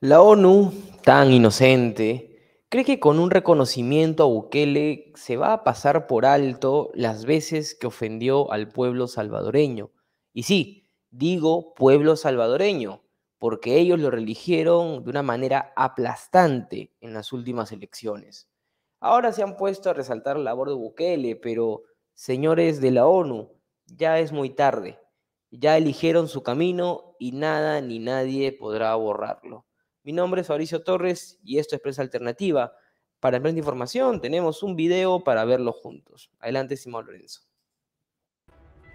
La ONU, tan inocente, cree que con un reconocimiento a Bukele se va a pasar por alto las veces que ofendió al pueblo salvadoreño. Y sí, digo pueblo salvadoreño, porque ellos lo religieron de una manera aplastante en las últimas elecciones. Ahora se han puesto a resaltar la labor de Bukele, pero señores de la ONU, ya es muy tarde. Ya eligieron su camino y nada ni nadie podrá borrarlo. Mi nombre es Mauricio Torres y esto es Prensa Alternativa. Para más Información tenemos un video para verlo juntos. Adelante, Simón Lorenzo.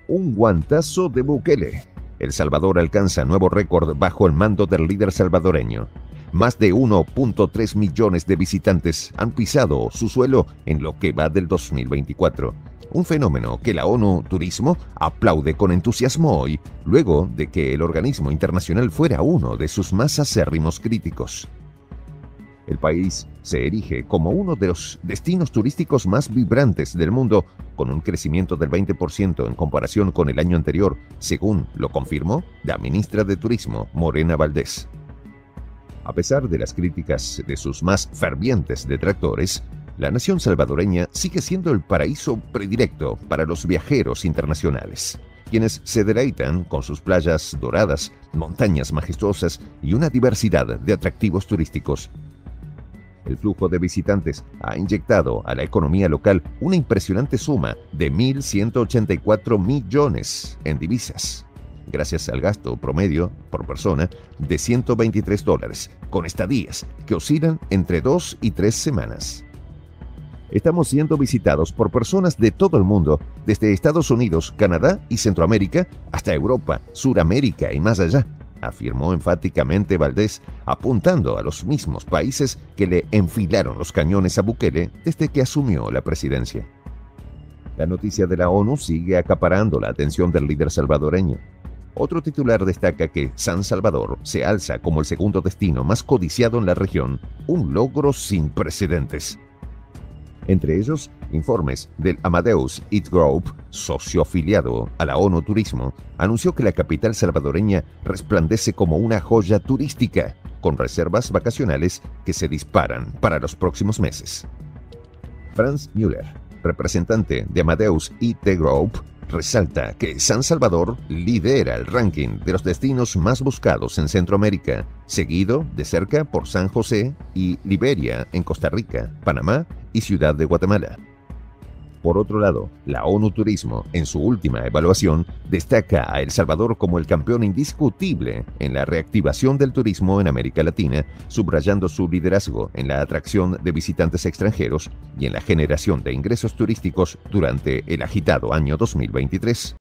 Un guantazo de Bukele. El Salvador alcanza nuevo récord bajo el mando del líder salvadoreño. Más de 1.3 millones de visitantes han pisado su suelo en lo que va del 2024 un fenómeno que la ONU Turismo aplaude con entusiasmo hoy, luego de que el organismo internacional fuera uno de sus más acérrimos críticos. El país se erige como uno de los destinos turísticos más vibrantes del mundo, con un crecimiento del 20% en comparación con el año anterior, según lo confirmó la ministra de Turismo, Morena Valdés. A pesar de las críticas de sus más fervientes detractores, la nación salvadoreña sigue siendo el paraíso predilecto para los viajeros internacionales, quienes se deleitan con sus playas doradas, montañas majestuosas y una diversidad de atractivos turísticos. El flujo de visitantes ha inyectado a la economía local una impresionante suma de 1.184 millones en divisas, gracias al gasto promedio por persona de 123 dólares, con estadías que oscilan entre dos y tres semanas estamos siendo visitados por personas de todo el mundo, desde Estados Unidos, Canadá y Centroamérica hasta Europa, Suramérica y más allá, afirmó enfáticamente Valdés, apuntando a los mismos países que le enfilaron los cañones a Bukele desde que asumió la presidencia. La noticia de la ONU sigue acaparando la atención del líder salvadoreño. Otro titular destaca que San Salvador se alza como el segundo destino más codiciado en la región, un logro sin precedentes entre ellos informes del Amadeus It Group, socio afiliado a la ONU Turismo, anunció que la capital salvadoreña resplandece como una joya turística, con reservas vacacionales que se disparan para los próximos meses. Franz Müller, representante de Amadeus IT Group, resalta que San Salvador lidera el ranking de los destinos más buscados en Centroamérica, seguido de cerca por San José y Liberia en Costa Rica, Panamá y Ciudad de Guatemala. Por otro lado, la ONU Turismo, en su última evaluación, destaca a El Salvador como el campeón indiscutible en la reactivación del turismo en América Latina, subrayando su liderazgo en la atracción de visitantes extranjeros y en la generación de ingresos turísticos durante el agitado año 2023.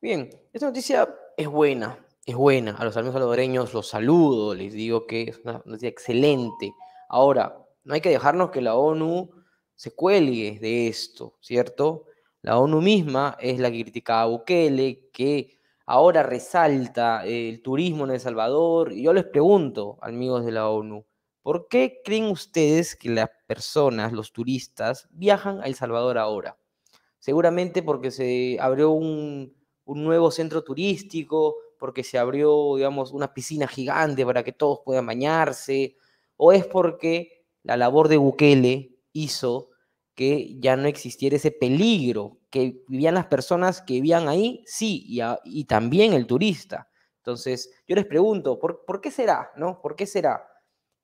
Bien, esta noticia es buena, es buena. A los amigos salvadoreños los saludo, les digo que es una noticia excelente. Ahora, no hay que dejarnos que la ONU se cuelgue de esto, ¿cierto? La ONU misma es la que criticaba a Bukele, que ahora resalta el turismo en El Salvador. Y yo les pregunto, amigos de la ONU, ¿por qué creen ustedes que las personas, los turistas, viajan a El Salvador ahora? Seguramente porque se abrió un, nuevo centro turístico, porque se abrió, digamos, una piscina gigante para que todos puedan bañarse, o es porque la labor de Bukele hizo que ya no existiera ese peligro, que vivían las personas que vivían ahí, sí, y, y también el turista. Entonces, yo les pregunto, ¿por, ¿por qué será? ¿No? ¿Por qué será?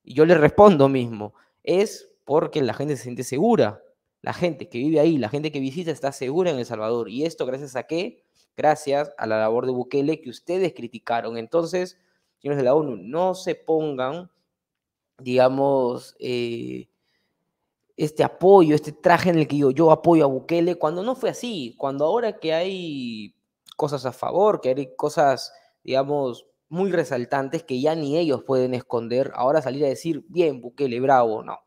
Y yo les respondo mismo, es porque la gente se siente segura. La gente que vive ahí, la gente que visita está segura en El Salvador. ¿Y esto gracias a qué? Gracias a la labor de Bukele que ustedes criticaron. Entonces, señores de la ONU, no se pongan, digamos, eh, este apoyo, este traje en el que yo, yo apoyo a Bukele, cuando no fue así, cuando ahora que hay cosas a favor, que hay cosas, digamos, muy resaltantes que ya ni ellos pueden esconder, ahora salir a decir, bien, Bukele, bravo, no.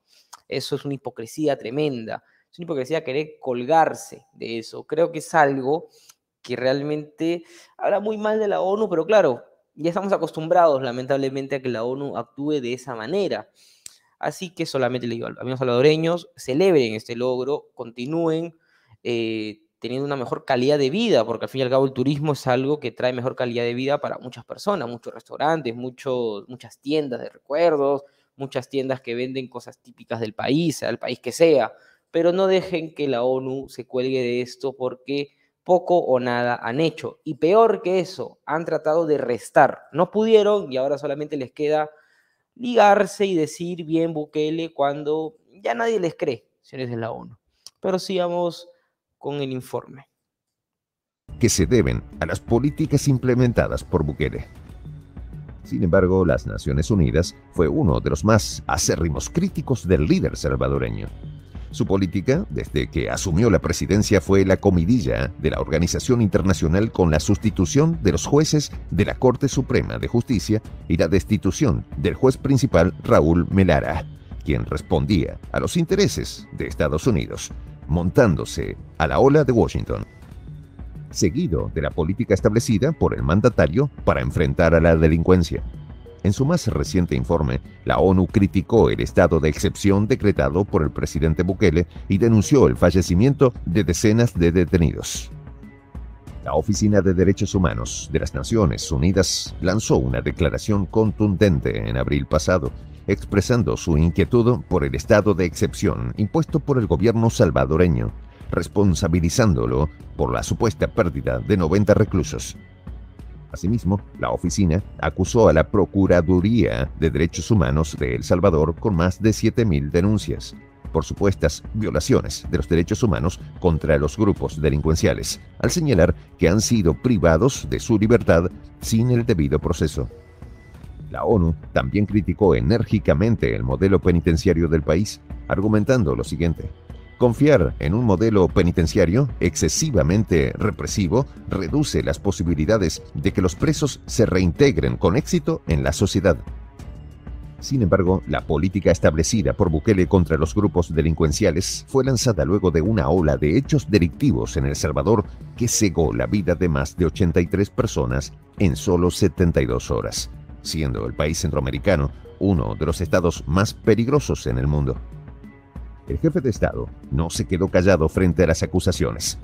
Eso es una hipocresía tremenda, es una hipocresía querer colgarse de eso. Creo que es algo que realmente habla muy mal de la ONU, pero claro, ya estamos acostumbrados lamentablemente a que la ONU actúe de esa manera. Así que solamente le digo a los salvadoreños, celebren este logro, continúen eh, teniendo una mejor calidad de vida, porque al fin y al cabo el turismo es algo que trae mejor calidad de vida para muchas personas, muchos restaurantes, muchos, muchas tiendas de recuerdos, muchas tiendas que venden cosas típicas del país, al país que sea. Pero no dejen que la ONU se cuelgue de esto porque poco o nada han hecho. Y peor que eso, han tratado de restar. No pudieron y ahora solamente les queda ligarse y decir bien Bukele cuando ya nadie les cree, si eres de la ONU. Pero sigamos con el informe. Que se deben a las políticas implementadas por Bukele. Sin embargo, las Naciones Unidas fue uno de los más acérrimos críticos del líder salvadoreño. Su política, desde que asumió la presidencia, fue la comidilla de la organización internacional con la sustitución de los jueces de la Corte Suprema de Justicia y la destitución del juez principal Raúl Melara, quien respondía a los intereses de Estados Unidos, montándose a la ola de Washington seguido de la política establecida por el mandatario para enfrentar a la delincuencia. En su más reciente informe, la ONU criticó el estado de excepción decretado por el presidente Bukele y denunció el fallecimiento de decenas de detenidos. La Oficina de Derechos Humanos de las Naciones Unidas lanzó una declaración contundente en abril pasado, expresando su inquietud por el estado de excepción impuesto por el gobierno salvadoreño, responsabilizándolo por la supuesta pérdida de 90 reclusos, Asimismo, la oficina acusó a la Procuraduría de Derechos Humanos de El Salvador con más de 7.000 denuncias por supuestas violaciones de los derechos humanos contra los grupos delincuenciales, al señalar que han sido privados de su libertad sin el debido proceso. La ONU también criticó enérgicamente el modelo penitenciario del país, argumentando lo siguiente. Confiar en un modelo penitenciario excesivamente represivo reduce las posibilidades de que los presos se reintegren con éxito en la sociedad. Sin embargo, la política establecida por Bukele contra los grupos delincuenciales fue lanzada luego de una ola de hechos delictivos en El Salvador que cegó la vida de más de 83 personas en solo 72 horas, siendo el país centroamericano uno de los estados más peligrosos en el mundo. El jefe de Estado no se quedó callado frente a las acusaciones.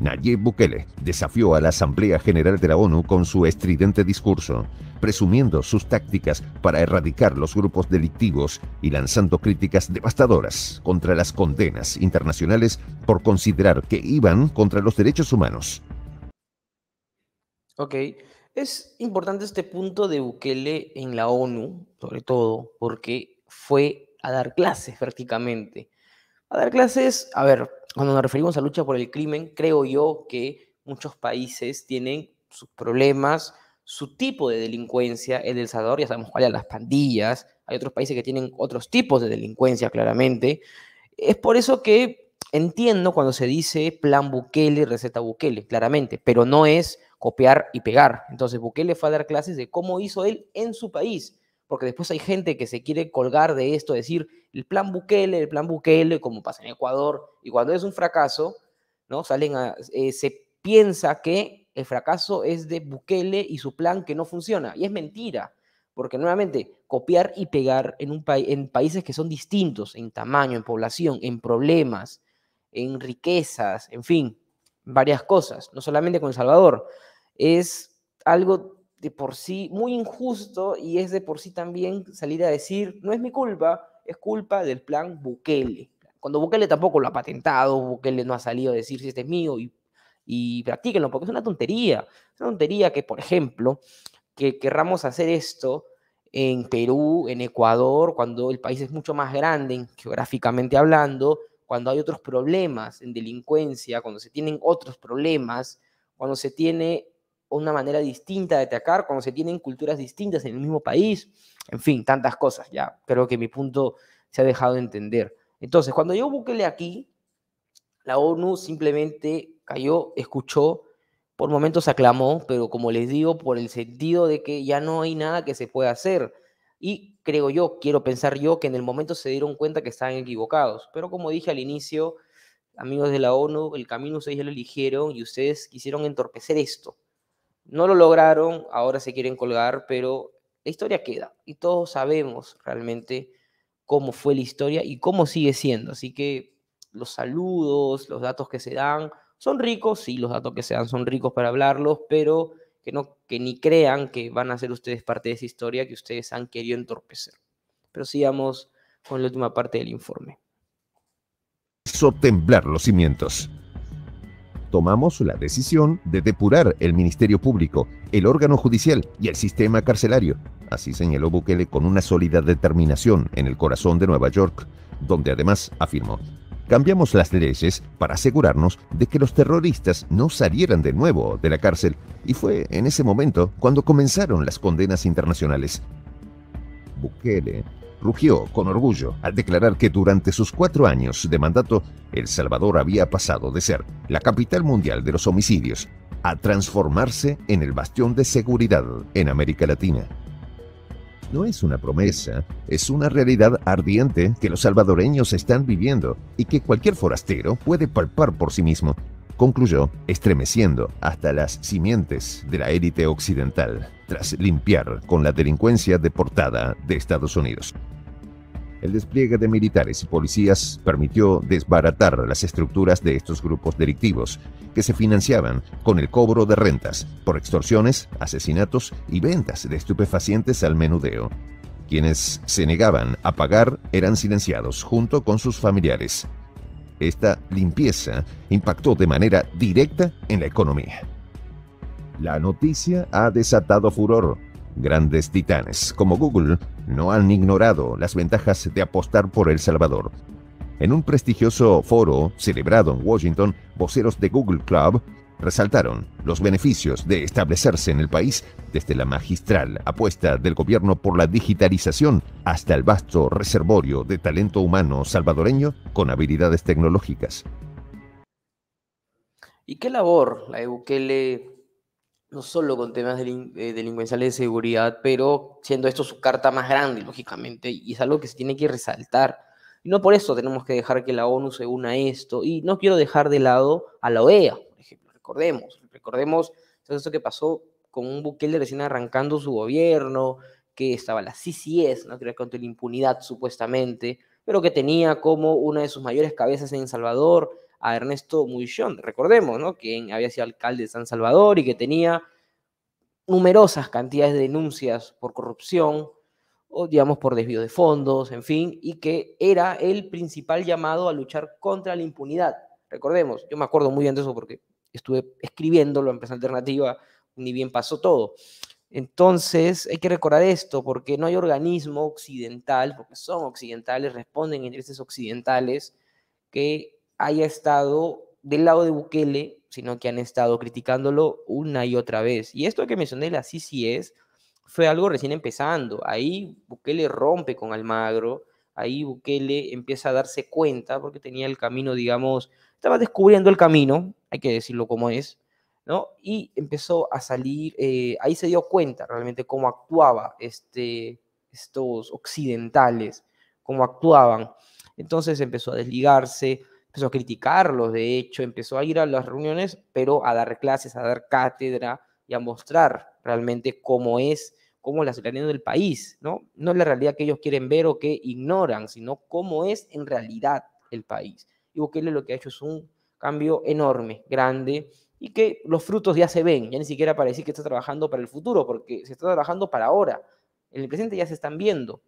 Nayib Bukele desafió a la Asamblea General de la ONU con su estridente discurso, presumiendo sus tácticas para erradicar los grupos delictivos y lanzando críticas devastadoras contra las condenas internacionales por considerar que iban contra los derechos humanos. Ok, es importante este punto de Bukele en la ONU, sobre todo porque fue a dar clases prácticamente a dar clases, a ver, cuando nos referimos a lucha por el crimen, creo yo que muchos países tienen sus problemas, su tipo de delincuencia. el El Salvador ya sabemos cuál es, las pandillas. Hay otros países que tienen otros tipos de delincuencia, claramente. Es por eso que entiendo cuando se dice plan Bukele, receta Bukele, claramente, pero no es copiar y pegar. Entonces Bukele fue a dar clases de cómo hizo él en su país porque después hay gente que se quiere colgar de esto, decir el plan Bukele, el plan Bukele, como pasa en Ecuador, y cuando es un fracaso, ¿no? Salen eh, se piensa que el fracaso es de Bukele y su plan que no funciona, y es mentira, porque nuevamente copiar y pegar en, un en países que son distintos en tamaño, en población, en problemas, en riquezas, en fin, varias cosas, no solamente con El Salvador, es algo de por sí muy injusto y es de por sí también salir a decir, no es mi culpa, es culpa del plan Bukele. Cuando Bukele tampoco lo ha patentado, Bukele no ha salido a decir si este es mío y, y practíquenlo, porque es una tontería. Es una tontería que, por ejemplo, que querramos hacer esto en Perú, en Ecuador, cuando el país es mucho más grande geográficamente hablando, cuando hay otros problemas en delincuencia, cuando se tienen otros problemas, cuando se tiene una manera distinta de atacar, cuando se tienen culturas distintas en el mismo país, en fin, tantas cosas, ya creo que mi punto se ha dejado de entender. Entonces, cuando yo buquele aquí, la ONU simplemente cayó, escuchó, por momentos aclamó, pero como les digo, por el sentido de que ya no hay nada que se pueda hacer. Y creo yo, quiero pensar yo, que en el momento se dieron cuenta que estaban equivocados. Pero como dije al inicio, amigos de la ONU, el camino se ya lo eligieron y ustedes quisieron entorpecer esto. No lo lograron, ahora se quieren colgar, pero la historia queda y todos sabemos realmente cómo fue la historia y cómo sigue siendo. Así que los saludos, los datos que se dan, son ricos, sí, los datos que se dan son ricos para hablarlos, pero que, no, que ni crean que van a ser ustedes parte de esa historia que ustedes han querido entorpecer. Pero sigamos con la última parte del informe. ...temblar los cimientos tomamos la decisión de depurar el Ministerio Público, el órgano judicial y el sistema carcelario. Así señaló Bukele con una sólida determinación en el corazón de Nueva York, donde además afirmó, cambiamos las leyes para asegurarnos de que los terroristas no salieran de nuevo de la cárcel y fue en ese momento cuando comenzaron las condenas internacionales. Bukele rugió con orgullo al declarar que durante sus cuatro años de mandato, El Salvador había pasado de ser la capital mundial de los homicidios a transformarse en el bastión de seguridad en América Latina. No es una promesa, es una realidad ardiente que los salvadoreños están viviendo y que cualquier forastero puede palpar por sí mismo concluyó estremeciendo hasta las simientes de la élite occidental, tras limpiar con la delincuencia deportada de Estados Unidos. El despliegue de militares y policías permitió desbaratar las estructuras de estos grupos delictivos, que se financiaban con el cobro de rentas por extorsiones, asesinatos y ventas de estupefacientes al menudeo. Quienes se negaban a pagar eran silenciados junto con sus familiares, esta limpieza impactó de manera directa en la economía. La noticia ha desatado furor. Grandes titanes como Google no han ignorado las ventajas de apostar por El Salvador. En un prestigioso foro celebrado en Washington, voceros de Google Club resaltaron los beneficios de establecerse en el país, desde la magistral apuesta del gobierno por la digitalización hasta el vasto reservorio de talento humano salvadoreño con habilidades tecnológicas. ¿Y qué labor la EUKELE, no solo con temas eh, delincuenciales de seguridad, pero siendo esto su carta más grande, lógicamente, y es algo que se tiene que resaltar? Y no por eso tenemos que dejar que la ONU se una a esto. Y no quiero dejar de lado a la OEA, Recordemos, recordemos todo esto que pasó con un Bukele recién arrancando su gobierno, que estaba la CCS, ¿no? que era contra la impunidad supuestamente, pero que tenía como una de sus mayores cabezas en El Salvador a Ernesto Muillón, recordemos, ¿no? quien había sido alcalde de San Salvador y que tenía numerosas cantidades de denuncias por corrupción, o digamos por desvío de fondos, en fin, y que era el principal llamado a luchar contra la impunidad. Recordemos, yo me acuerdo muy bien de eso porque estuve escribiéndolo en prensa alternativa, ni bien pasó todo. Entonces, hay que recordar esto, porque no hay organismo occidental, porque son occidentales, responden intereses occidentales, que haya estado del lado de Bukele, sino que han estado criticándolo una y otra vez. Y esto que mencioné, la CCS, fue algo recién empezando. Ahí Bukele rompe con Almagro, ahí Bukele empieza a darse cuenta, porque tenía el camino, digamos, estaba descubriendo el camino, hay que decirlo como es, ¿no? Y empezó a salir, eh, ahí se dio cuenta realmente cómo actuaba este, estos occidentales, cómo actuaban. Entonces empezó a desligarse, empezó a criticarlos, de hecho, empezó a ir a las reuniones, pero a dar clases, a dar cátedra y a mostrar realmente cómo es, cómo la ciudadanía del país, ¿no? No es la realidad que ellos quieren ver o que ignoran, sino cómo es en realidad el país y Bukele lo que ha hecho es un cambio enorme, grande, y que los frutos ya se ven, ya ni siquiera parece que está trabajando para el futuro, porque se está trabajando para ahora. En el presente ya se están viendo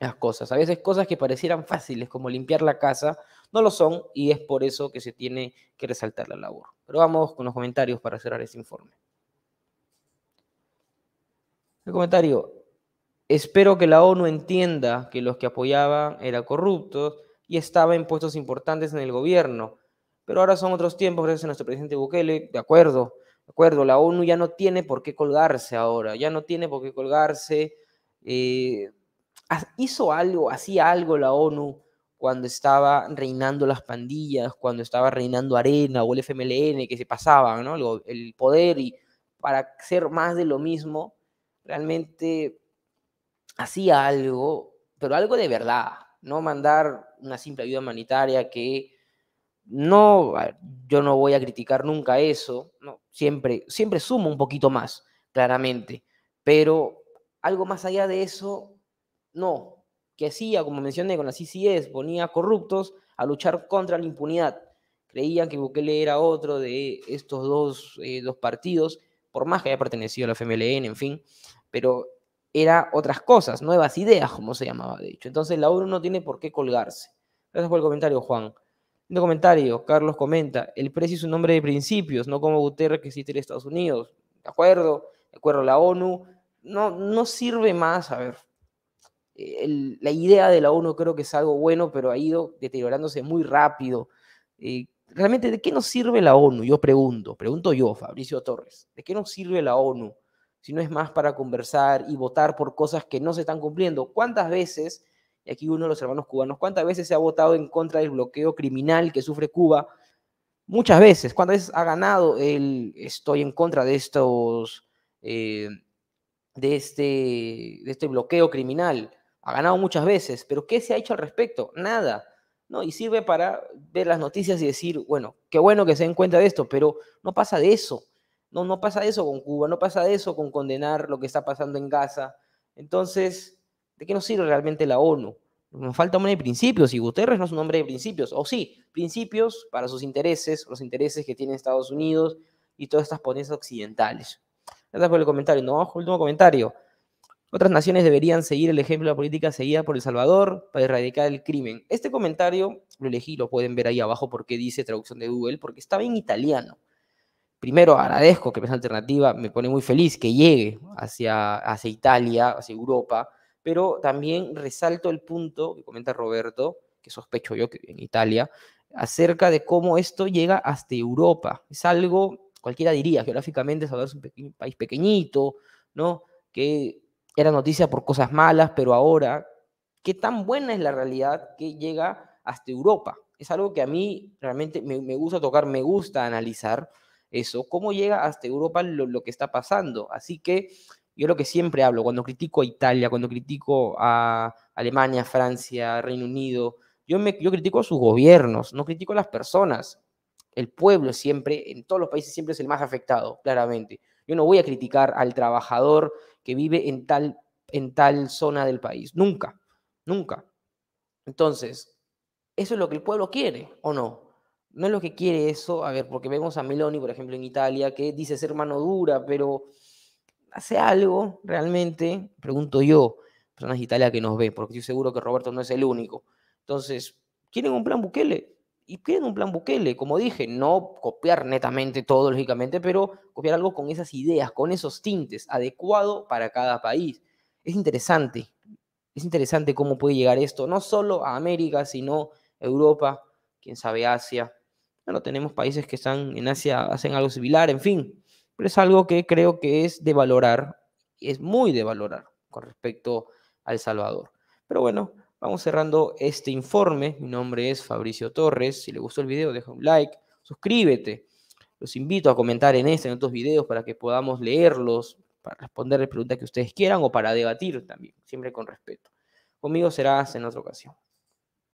las cosas. A veces cosas que parecieran fáciles, como limpiar la casa, no lo son y es por eso que se tiene que resaltar la labor. Pero vamos con los comentarios para cerrar este informe. El comentario, espero que la ONU entienda que los que apoyaban eran corruptos y estaba en puestos importantes en el gobierno. Pero ahora son otros tiempos, gracias a nuestro presidente Bukele, de acuerdo, de acuerdo, la ONU ya no tiene por qué colgarse ahora, ya no tiene por qué colgarse. Eh, hizo algo, hacía algo la ONU cuando estaba reinando las pandillas, cuando estaba reinando Arena o el FMLN, que se pasaba, ¿no? el, el poder y para ser más de lo mismo, realmente hacía algo, pero algo de verdad, no mandar una simple ayuda humanitaria que no, yo no voy a criticar nunca eso, siempre, siempre sumo un poquito más, claramente, pero algo más allá de eso, no, que hacía, como mencioné, con la CCS, ponía corruptos a luchar contra la impunidad. Creían que Bukele era otro de estos dos, eh, dos partidos, por más que haya pertenecido a la FMLN, en fin, pero era otras cosas, nuevas ideas, como se llamaba, de hecho. Entonces la ONU no tiene por qué colgarse. Gracias por el comentario, Juan. Un comentario, Carlos comenta, el precio es un nombre de principios, no como Guterres que existe en Estados Unidos. De acuerdo, de acuerdo la ONU. No, no sirve más, a ver, la idea de la ONU creo que es algo bueno, pero ha ido deteriorándose muy rápido. Eh, realmente, ¿de qué nos sirve la ONU? Yo pregunto, pregunto yo, Fabricio Torres, ¿de qué nos sirve la ONU? si no es más para conversar y votar por cosas que no se están cumpliendo. ¿Cuántas veces, y aquí uno de los hermanos cubanos, cuántas veces se ha votado en contra del bloqueo criminal que sufre Cuba? Muchas veces. ¿Cuántas veces ha ganado el estoy en contra de estos, eh, de, este, de este bloqueo criminal? Ha ganado muchas veces, pero ¿qué se ha hecho al respecto? Nada. ¿no? Y sirve para ver las noticias y decir, bueno, qué bueno que se den cuenta de esto, pero no pasa de eso. No, no pasa eso con Cuba, no pasa eso con condenar lo que está pasando en Gaza. Entonces, ¿de qué nos sirve realmente la ONU? Nos falta un hombre de principios y Guterres no es un hombre de principios. O sí, principios para sus intereses, los intereses que tiene Estados Unidos y todas estas potencias occidentales. Gracias por el comentario. No, el último comentario. Otras naciones deberían seguir el ejemplo de la política seguida por El Salvador para erradicar el crimen. Este comentario lo elegí, lo pueden ver ahí abajo porque dice traducción de Google, porque estaba en italiano primero agradezco que esa Alternativa me pone muy feliz que llegue hacia, hacia Italia, hacia Europa, pero también resalto el punto que comenta Roberto, que sospecho yo que en Italia, acerca de cómo esto llega hasta Europa. Es algo, cualquiera diría, geográficamente es un país pequeñito, ¿no? Que era noticia por cosas malas, pero ahora, ¿qué tan buena es la realidad que llega hasta Europa? Es algo que a mí realmente me, me gusta tocar, me gusta analizar, eso, cómo llega hasta Europa lo, que está pasando. Así que yo lo que siempre hablo, cuando critico a Italia, cuando critico a Alemania, Francia, Reino Unido, yo, me, yo critico a sus gobiernos, no critico a las personas. El pueblo siempre, en todos los países siempre es el más afectado, claramente. Yo no voy a criticar al trabajador que vive en tal, en tal zona del país, nunca, nunca. Entonces, ¿eso es lo que el pueblo quiere o no? no es lo que quiere eso, a ver, porque vemos a Meloni, por ejemplo, en Italia, que dice ser mano dura, pero hace algo realmente, pregunto yo, personas de Italia que nos ven, porque estoy seguro que Roberto no es el único. Entonces, quieren un plan Bukele, y quieren un plan Bukele, como dije, no copiar netamente todo, lógicamente, pero copiar algo con esas ideas, con esos tintes, adecuado para cada país. Es interesante, es interesante cómo puede llegar esto, no solo a América, sino a Europa, quién sabe Asia, no tenemos países que están en Asia, hacen algo similar, en fin. Pero es algo que creo que es de valorar, es muy de valorar con respecto a El Salvador. Pero bueno, vamos cerrando este informe. Mi nombre es Fabricio Torres. Si le gustó el video, deja un like, suscríbete. Los invito a comentar en este, en otros videos, para que podamos leerlos, para responderles preguntas que ustedes quieran o para debatir también, siempre con respeto. Conmigo serás en otra ocasión.